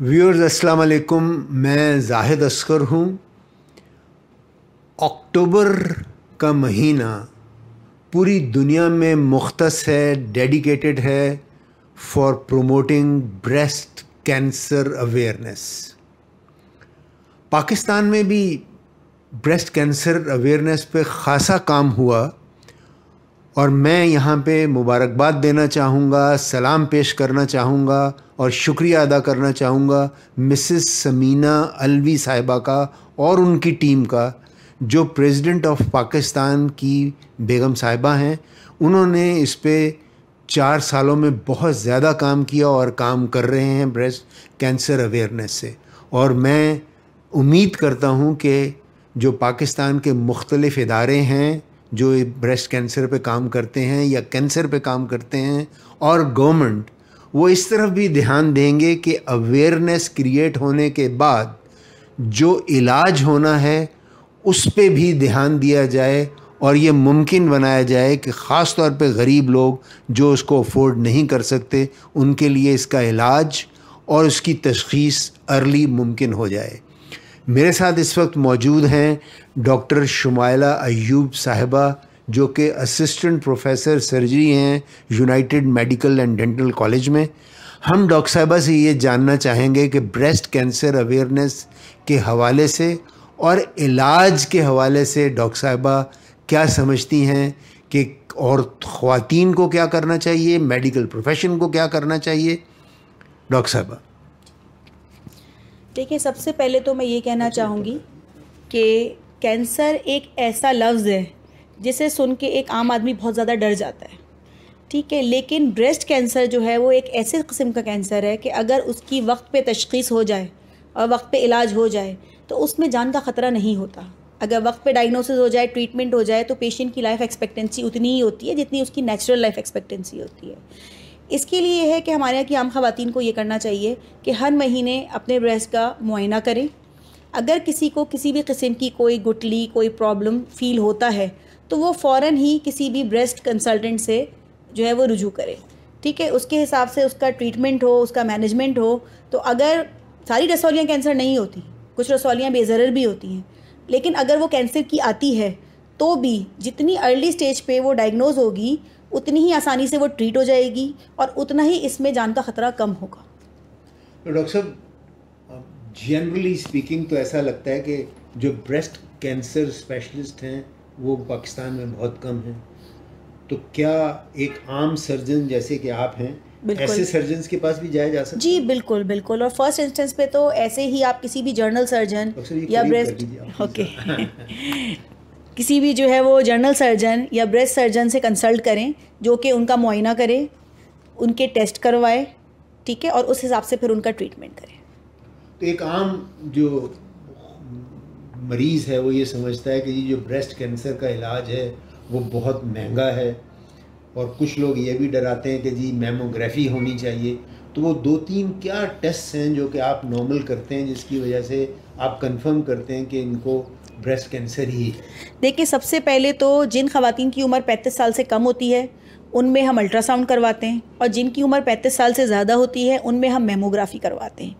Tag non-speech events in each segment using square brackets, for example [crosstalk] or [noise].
Viewers अस्सलाम वालेकुम मैं जाहिद अस्कर हूँ अक्टूबर का महीना पूरी दुनिया में मुख्तस है डेडिकेटेड है for promoting breast cancer awareness Pakistan में भी ब्रेस्ट कैंसर अवेयरनेस पे ख़ासा काम हुआ और मैं यहाँ पे मुबारकबाद देना चाहूँगा सलाम पेश करना चाहूँगा और शुक्रिया अदा करना चाहूँगा मिसिस समीना अलवी साहिबा का और उनकी टीम का जो प्रेसिडेंट ऑफ पाकिस्तान की बेगम साहिबा हैं उन्होंने इस पर चार सालों में बहुत ज़्यादा काम किया और काम कर रहे हैं ब्रेस्ट कैंसर अवेयरनेस से और मैं उम्मीद करता हूँ कि जो पाकिस्तान के मुख्तलिफ़ इदारे हैं जो ब्रेस्ट कैंसर पे काम करते हैं या कैंसर पे काम करते हैं और गवर्नमेंट वो इस तरफ भी ध्यान देंगे कि अवेयरनेस क्रिएट होने के बाद जो इलाज होना है उस पर भी ध्यान दिया जाए और ये मुमकिन बनाया जाए कि ख़ास तौर पे गरीब लोग जो उसको अफोर्ड नहीं कर सकते उनके लिए इसका इलाज और उसकी तशखीस अर्ली मुमकिन हो जाए मेरे साथ इस वक्त मौजूद हैं डॉक्टर शुमाइला अयूब साहिबा जो कि असिस्टेंट प्रोफेसर सर्जरी हैं united medical and dental college में हम डॉक्टर साहिबा से ये जानना चाहेंगे कि ब्रेस्ट कैंसर अवेयरनेस के हवाले से और इलाज के हवाले से डॉक्टर साहिबा क्या समझती हैं कि और ख़वान को क्या करना चाहिए मेडिकल प्रोफेशन को क्या करना चाहिए डॉक्टर साहबा देखिए सबसे पहले तो मैं ये कहना अच्छा, अच्छा। चाहूँगी कि कैंसर एक ऐसा लफ्ज़ है जिसे सुन के एक आम आदमी बहुत ज़्यादा डर जाता है ठीक है लेकिन ब्रेस्ट कैंसर जो है वो एक ऐसे किस्म का कैंसर है कि अगर उसकी वक्त पे तशखीस हो जाए और वक्त पे इलाज हो जाए तो उसमें जान का ख़तरा नहीं होता अगर वक्त पे डायग्नोसिस हो जाए ट्रीटमेंट हो जाए तो पेशेंट की लाइफ एक्सपेक्टेंसी उतनी ही होती है जितनी उसकी नेचुरल लाइफ एक्सपेक्टेंसी होती है इसके लिए यह है कि हमारे यहाँ की आम खातन को ये करना चाहिए कि हर महीने अपने ब्रेस्ट का मुआयना करें अगर किसी को किसी भी किस्म की कोई गुटली कोई प्रॉब्लम फील होता है तो वो फ़ौर ही किसी भी ब्रेस्ट कंसल्टेंट से जो है वो रुजू करें ठीक है उसके हिसाब से उसका ट्रीटमेंट हो उसका मैनेजमेंट हो तो अगर सारी रसौलियाँ कैंसर नहीं होती कुछ रसौलियाँ बेजर भी होती हैं लेकिन अगर वो कैंसर की आती है तो भी जितनी अर्ली स्टेज पे वो डायग्नोज होगी उतनी ही आसानी से वो ट्रीट हो जाएगी और उतना ही इसमें जान का ख़तरा कम होगा तो डॉक्टर साहब जनरली स्पीकिंग तो ऐसा लगता है कि जो ब्रेस्ट कैंसर स्पेशलिस्ट हैं वो पाकिस्तान में बहुत कम हैं तो क्या एक आम सर्जन जैसे कि आप हैं ऐसे सर्जन के पास भी जाया जा सकता जी बिल्कुल बिल्कुल और फर्स्ट इंस्टेंस पे तो ऐसे ही आप किसी भी जर्नल सर्जन या ब्रेस्ट ओके [laughs] [laughs] किसी भी जो है वो जनरल सर्जन या ब्रेस्ट सर्जन से कंसल्ट करें जो कि उनका मुआयना करें उनके टेस्ट करवाए ठीक है और उस हिसाब से फिर उनका ट्रीटमेंट करें तो एक आम जो मरीज़ है वो ये समझता है कि ये जो ब्रेस्ट कैंसर का इलाज है वो बहुत महंगा है और कुछ लोग ये भी डराते हैं कि जी मेमोग्राफी होनी चाहिए तो वो दो तीन क्या टेस्ट हैं जो कि आप नॉर्मल करते हैं जिसकी वजह से आप कंफर्म करते हैं कि इनको ब्रेस्ट कैंसर ही देखिए सबसे पहले तो जिन खातन की उम्र पैंतीस साल से कम होती है उनमें हम अल्ट्रासाउंड करवाते हैं और जिनकी उम्र 35 साल से ज़्यादा होती है उनमें हम मेमोग्राफी करवाते हैं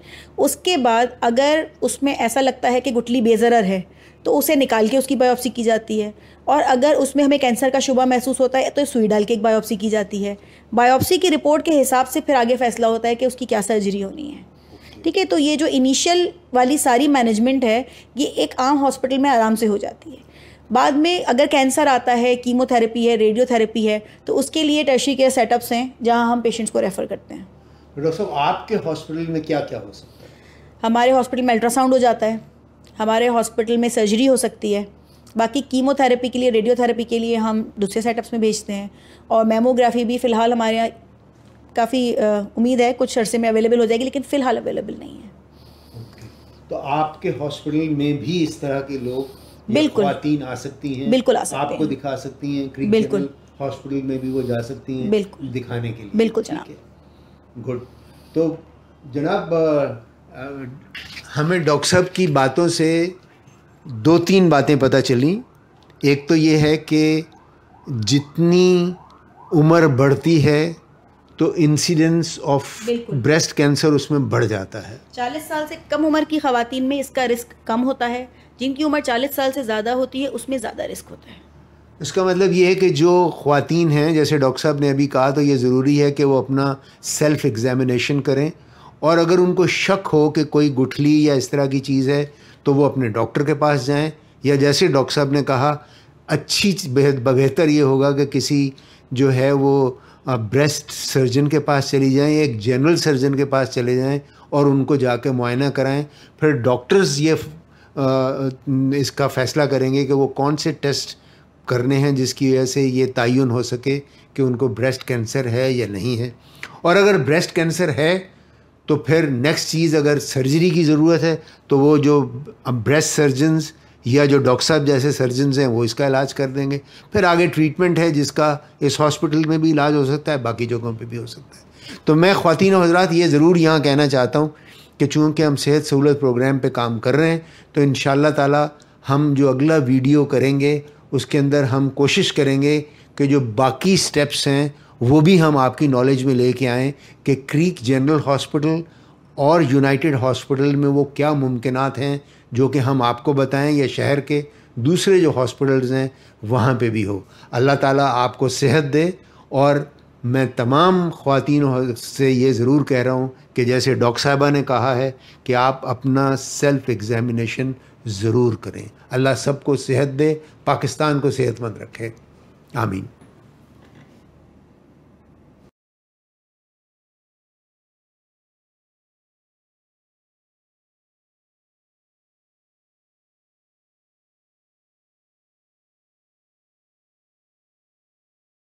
उसके बाद अगर उसमें ऐसा लगता है कि गुटली बेजरर है तो उसे निकाल के उसकी बायोप्सी की जाती है और अगर उसमें हमें कैंसर का शुबा महसूस होता है तो सुई डाल के एक बायोप्सी की जाती है बायोप्सी की रिपोर्ट के हिसाब से फिर आगे फैसला होता है कि उसकी क्या सर्जरी होनी है ठीक है तो ये जो इनिशियल वाली सारी मैनेजमेंट है ये एक आम हॉस्पिटल में आराम से हो जाती है बाद में अगर कैंसर आता है कीमोथेरेपी है रेडियोथेरेपी है तो उसके लिए टर्शी केयर सेटअप्स हैं जहाँ हम पेशेंट्स को रेफ़र करते हैं डॉक्टर साहब आपके हॉस्पिटल में क्या क्या हो सकता है हमारे हॉस्पिटल में अल्ट्रासाउंड हो जाता है हमारे हॉस्पिटल में सर्जरी हो सकती है बाकी कीमोथेरेपी के लिए रेडियोथेरेपी के लिए हम दूसरे सेटअप्स में भेजते हैं और मेमोग्राफी भी फ़िलहाल हमारे यहाँ काफ़ी उम्मीद है कुछ अरसे में अवेलेबल हो जाएगी लेकिन फ़िलहाल अवेलेबल नहीं है तो आपके हॉस्पिटल में भी इस तरह के लोग बिल्कुल खातन आ सकती हैं बिल्कुल आ सकती आपको हैं। दिखा सकती हैं बिल्कुल हॉस्पिटल में भी वो जा सकती हैं बिल्कुल दिखाने के लिए बिल्कुल जनाब गुड तो जनाब हमें डॉक्टर साहब की बातों से दो तीन बातें पता चली एक तो ये है कि जितनी उम्र बढ़ती है तो इंसिडेंस ऑफ ब्रेस्ट कैंसर उसमें बढ़ जाता है 40 साल से कम उम्र की खातन में इसका रिस्क कम होता है जिनकी उम्र 40 साल से ज़्यादा होती है उसमें ज़्यादा रिस्क होता है इसका मतलब ये है कि जो खातन हैं जैसे डॉक्टर साहब ने अभी कहा तो ये ज़रूरी है कि वो अपना सेल्फ़ एग्ज़ामिनेशन करें और अगर उनको शक हो कि कोई गुठली या इस तरह की चीज़ है तो वो अपने डॉक्टर के पास जाएं या जैसे डॉक्टर साहब ने कहा अच्छी बेहतर ये होगा कि किसी जो है वो आप ब्रेस्ट सर्जन के पास चली जाएं एक जनरल सर्जन के पास चले जाएं और उनको जाके मुआयना कराएं फिर डॉक्टर्स ये इसका फ़ैसला करेंगे कि वो कौन से टेस्ट करने हैं जिसकी वजह से ये तयन हो सके कि उनको ब्रेस्ट कैंसर है या नहीं है और अगर ब्रेस्ट कैंसर है तो फिर नेक्स्ट चीज़ अगर सर्जरी की ज़रूरत है तो वो जो ब्रेस्ट सर्जन्स या जो डॉक्टर साहब जैसे सर्जन्स हैं वो इसका इलाज कर देंगे फिर आगे ट्रीटमेंट है जिसका इस हॉस्पिटल में भी इलाज हो सकता है बाकी जगहों पे भी हो सकता है तो मैं ख़वान हजरात ये ज़रूर यहाँ कहना चाहता हूँ कि चूँकि हम सेहत सहूलत प्रोग्राम पर काम कर रहे हैं तो इन ताला हम जो अगला वीडियो करेंगे उसके अंदर हम कोशिश करेंगे कि जो बाकी स्टेप्स हैं वो भी हम आपकी नॉलेज में लेके आएँ कि क्रीक जनरल हॉस्पिटल और यूनाइटेड हॉस्पिटल में वो क्या मुमकिन हैं जो कि हम आपको बताएं या शहर के दूसरे जो हॉस्पिटल्स हैं वहाँ पे भी हो अल्लाह ताला आपको सेहत दे और मैं तमाम ख़वान से ये ज़रूर कह रहा हूँ कि जैसे डॉक्टर साहबा ने कहा है कि आप अपना सेल्फ़ एग्ज़ामिनेशन ज़रूर करें अल्लाह सबको सेहत दे पाकिस्तान को सेहतमंद रखे आमीन